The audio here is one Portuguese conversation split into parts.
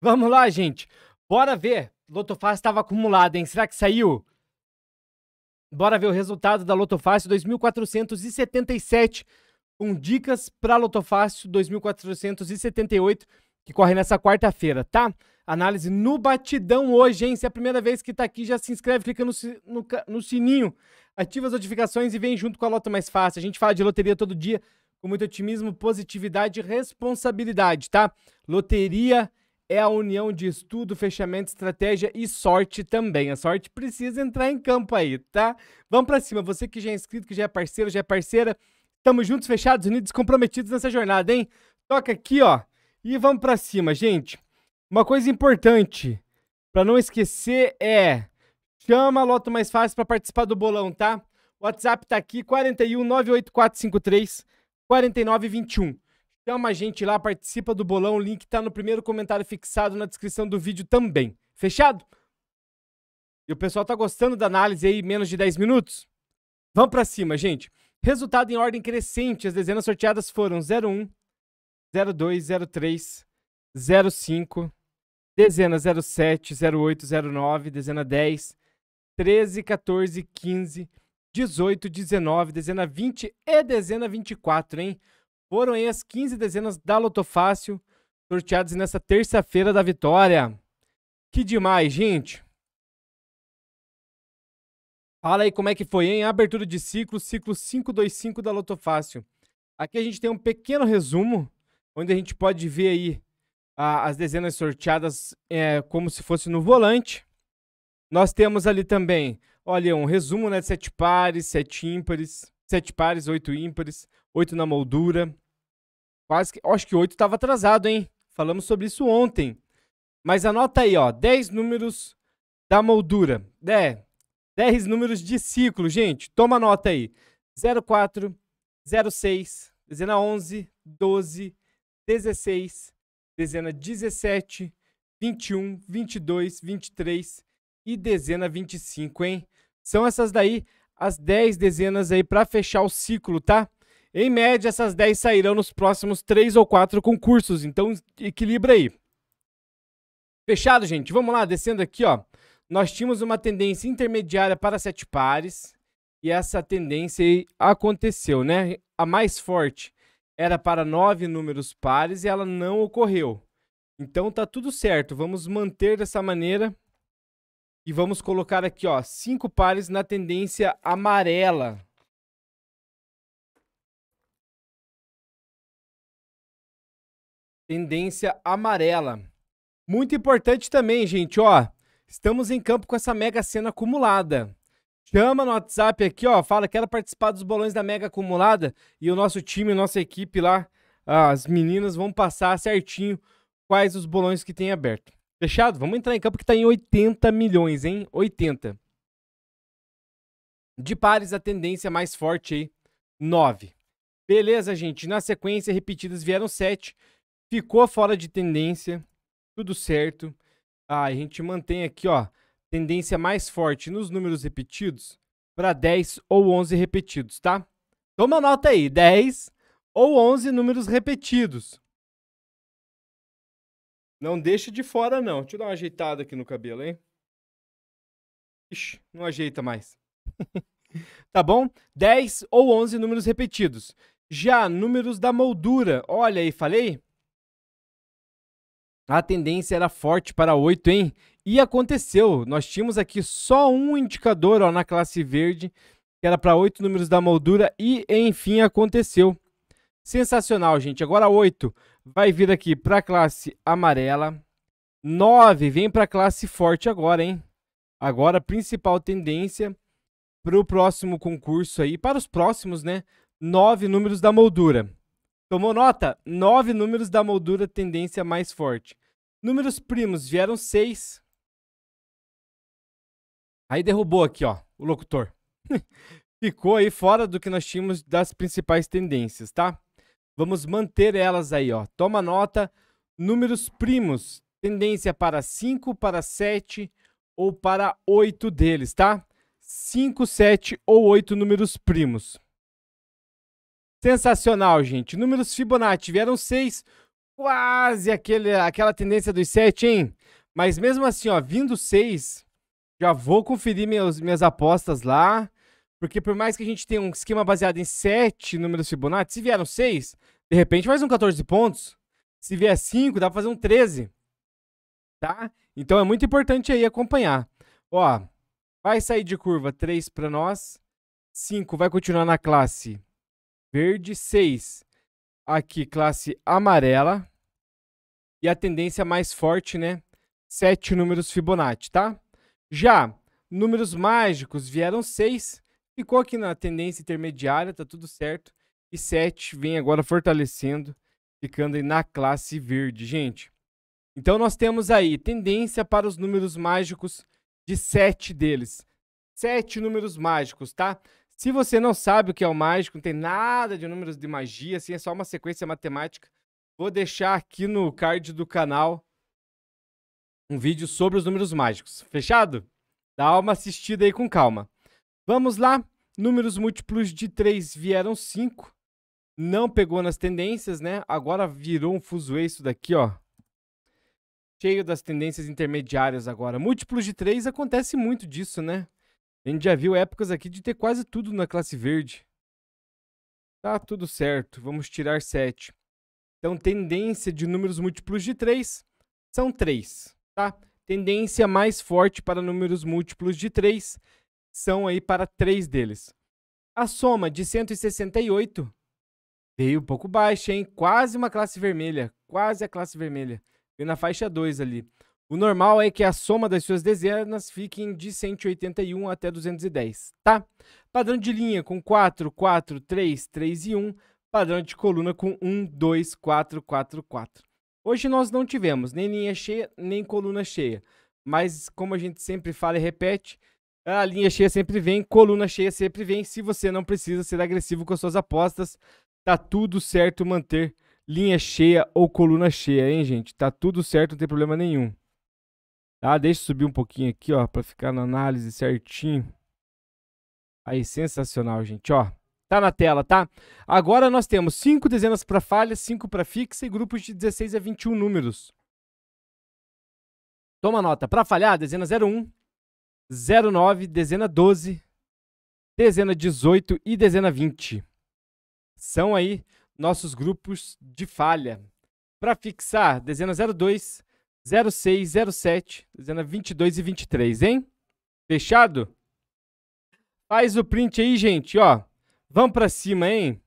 Vamos lá, gente. Bora ver. Lotofácil estava acumulado, hein? Será que saiu? Bora ver o resultado da Lotofácil 2477 com dicas para Lotofácil 2478 que corre nessa quarta-feira, tá? Análise no batidão hoje, hein? Se é a primeira vez que tá aqui, já se inscreve, clica no, no, no sininho, ativa as notificações e vem junto com a Loto Mais Fácil. A gente fala de loteria todo dia com muito otimismo, positividade e responsabilidade, tá? Loteria é a união de estudo, fechamento, estratégia e sorte também. A sorte precisa entrar em campo aí, tá? Vamos para cima. Você que já é inscrito, que já é parceiro, já é parceira, estamos juntos, fechados, unidos, comprometidos nessa jornada, hein? Toca aqui, ó, e vamos para cima, gente. Uma coisa importante para não esquecer é chama a Loto Mais Fácil para participar do bolão, tá? O WhatsApp tá aqui 41 98453 4921. Chama a gente lá, participa do bolão. O link tá no primeiro comentário fixado na descrição do vídeo também. Fechado? E o pessoal tá gostando da análise aí, menos de 10 minutos? Vamos pra cima, gente. Resultado em ordem crescente. As dezenas sorteadas foram 01, 02, 03, 05, dezena 07, 08, 09, dezena 10, 13, 14, 15, 18, 19, dezena 20 e dezena 24, hein? Foram aí as 15 dezenas da Lotofácil sorteadas nessa terça-feira da vitória. Que demais, gente! Fala aí como é que foi, hein? Abertura de ciclo, ciclo 525 da Lotofácil. Aqui a gente tem um pequeno resumo, onde a gente pode ver aí as dezenas sorteadas é, como se fosse no volante. Nós temos ali também, olha, um resumo, né? De sete pares, sete ímpares sete pares, oito ímpares, oito na moldura. Quase que. Acho que oito estava atrasado, hein? Falamos sobre isso ontem. Mas anota aí, ó. 10 números da moldura. É, 10 números de ciclo, gente. Toma nota aí. 04, 06, dezena 11, 12, 16, dezena 17, 21, 22, 23 e dezena 25, hein? São essas daí as 10 dezenas aí para fechar o ciclo, tá? Em média, essas 10 sairão nos próximos 3 ou 4 concursos, então equilibra aí. Fechado, gente? Vamos lá, descendo aqui, ó. Nós tínhamos uma tendência intermediária para sete pares e essa tendência aí aconteceu, né? A mais forte era para nove números pares e ela não ocorreu. Então tá tudo certo, vamos manter dessa maneira e vamos colocar aqui, ó, cinco pares na tendência amarela. Tendência amarela. Muito importante também, gente, ó. Estamos em campo com essa Mega cena acumulada. Chama no WhatsApp aqui, ó. Fala, quero participar dos bolões da Mega acumulada. E o nosso time, nossa equipe lá, as meninas vão passar certinho quais os bolões que tem aberto. Fechado? Vamos entrar em campo que está em 80 milhões, hein? 80. De pares, a tendência mais forte aí, 9. Beleza, gente. Na sequência, repetidas vieram 7. Ficou fora de tendência. Tudo certo. Ah, a gente mantém aqui, ó, tendência mais forte nos números repetidos para 10 ou 11 repetidos, tá? Toma nota aí, 10 ou 11 números repetidos. Não deixa de fora, não. Deixa eu dar uma ajeitada aqui no cabelo, hein? Ixi, não ajeita mais. tá bom? 10 ou 11 números repetidos. Já números da moldura. Olha aí, falei? A tendência era forte para 8, hein? E aconteceu. Nós tínhamos aqui só um indicador ó, na classe verde, que era para 8 números da moldura, e enfim aconteceu. Sensacional, gente. Agora 8 vai vir aqui para a classe amarela. 9 vem para a classe forte agora, hein? Agora, principal tendência para o próximo concurso aí, para os próximos, né? 9 números da moldura. Tomou nota? 9 números da moldura, tendência mais forte. Números primos vieram 6. Aí derrubou aqui, ó, o locutor. Ficou aí fora do que nós tínhamos das principais tendências, tá? Vamos manter elas aí, ó. Toma nota. Números primos, tendência para 5, para 7 ou para 8 deles, tá? 5, 7 ou 8 números primos. Sensacional, gente. Números Fibonacci vieram 6, quase aquele, aquela tendência dos 7, hein? Mas mesmo assim, ó, vindo 6, já vou conferir meus, minhas apostas lá porque por mais que a gente tenha um esquema baseado em 7 números Fibonacci, se vieram 6, de repente faz um 14 pontos. Se vier 5, dá pra fazer um 13. Tá? Então é muito importante aí acompanhar. Ó, vai sair de curva 3 para nós. 5 vai continuar na classe verde. 6 aqui, classe amarela. E a tendência mais forte, né? 7 números Fibonacci, tá? Já números mágicos vieram 6. Ficou aqui na tendência intermediária, tá tudo certo. E 7 vem agora fortalecendo, ficando aí na classe verde, gente. Então nós temos aí tendência para os números mágicos de 7 deles. 7 números mágicos, tá? Se você não sabe o que é o mágico, não tem nada de números de magia, assim, é só uma sequência matemática. Vou deixar aqui no card do canal um vídeo sobre os números mágicos. Fechado? Dá uma assistida aí com calma. Vamos lá. Números múltiplos de 3 vieram 5. Não pegou nas tendências, né? Agora virou um fuzuê isso daqui, ó. Cheio das tendências intermediárias agora. Múltiplos de 3 acontece muito disso, né? A gente já viu épocas aqui de ter quase tudo na classe verde. Tá tudo certo. Vamos tirar 7. Então, tendência de números múltiplos de 3 são 3, tá? Tendência mais forte para números múltiplos de 3 são aí para três deles. A soma de 168 veio um pouco baixa, hein? Quase uma classe vermelha, quase a classe vermelha. Veio na faixa 2 ali. O normal é que a soma das suas dezenas fiquem de 181 até 210, tá? Padrão de linha com 4, 4, 3, 3 e 1. Padrão de coluna com 1, 2, 4, 4, 4. Hoje nós não tivemos nem linha cheia, nem coluna cheia. Mas, como a gente sempre fala e repete, a linha cheia sempre vem, coluna cheia sempre vem. Se você não precisa ser agressivo com as suas apostas, tá tudo certo manter linha cheia ou coluna cheia, hein, gente? Tá tudo certo, não tem problema nenhum. Tá? Deixa eu subir um pouquinho aqui, ó, para ficar na análise certinho. Aí, sensacional, gente, ó. Tá na tela, tá? Agora nós temos 5 dezenas para falha, 5 para fixa e grupos de 16 a 21 números. Toma nota. Para falhar, dezena 01, 09, dezena 12, dezena 18 e dezena 20. São aí nossos grupos de falha. Para fixar, dezena 02, 06, 07, dezena 22 e 23, hein? Fechado? Faz o print aí, gente, ó. Vamos para cima, hein?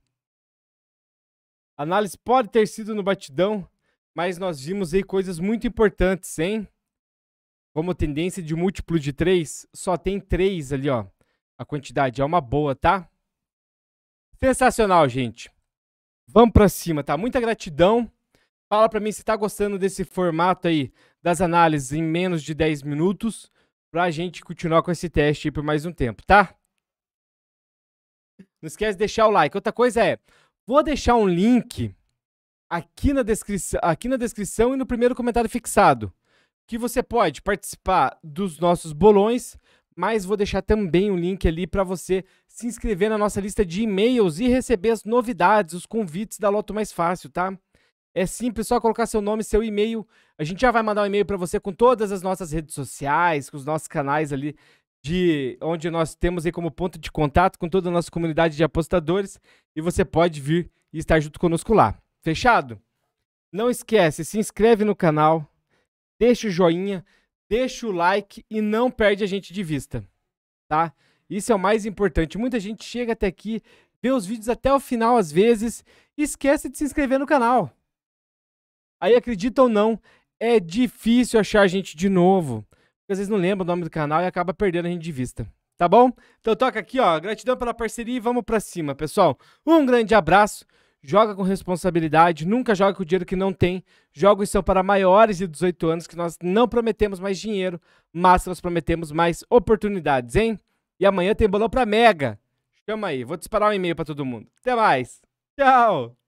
A análise pode ter sido no batidão, mas nós vimos aí coisas muito importantes, hein? Como tendência de múltiplo de 3, só tem 3 ali, ó. A quantidade é uma boa, tá? Sensacional, gente. Vamos para cima, tá? Muita gratidão. Fala para mim se tá gostando desse formato aí das análises em menos de 10 minutos pra gente continuar com esse teste aí por mais um tempo, tá? Não esquece de deixar o like. Outra coisa é, vou deixar um link aqui na, descrição aqui na descrição e no primeiro comentário fixado que você pode participar dos nossos bolões, mas vou deixar também um link ali para você se inscrever na nossa lista de e-mails e receber as novidades, os convites da Loto Mais Fácil, tá? É simples, só colocar seu nome, seu e-mail. A gente já vai mandar um e-mail para você com todas as nossas redes sociais, com os nossos canais ali de onde nós temos aí como ponto de contato com toda a nossa comunidade de apostadores e você pode vir e estar junto conosco lá. Fechado? Não esquece, se inscreve no canal, deixa o joinha, deixa o like e não perde a gente de vista, tá? Isso é o mais importante. Muita gente chega até aqui, vê os vídeos até o final às vezes e esquece de se inscrever no canal. Aí, acredita ou não, é difícil achar a gente de novo. Porque às vezes não lembra o nome do canal e acaba perdendo a gente de vista. Tá bom? Então toca aqui, ó. Gratidão pela parceria e vamos pra cima, pessoal. Um grande abraço joga com responsabilidade, nunca joga com dinheiro que não tem. Jogos são para maiores de 18 anos, que nós não prometemos mais dinheiro, mas nós prometemos mais oportunidades, hein? E amanhã tem bolão para Mega. Chama aí, vou disparar um e-mail para todo mundo. Até mais. Tchau.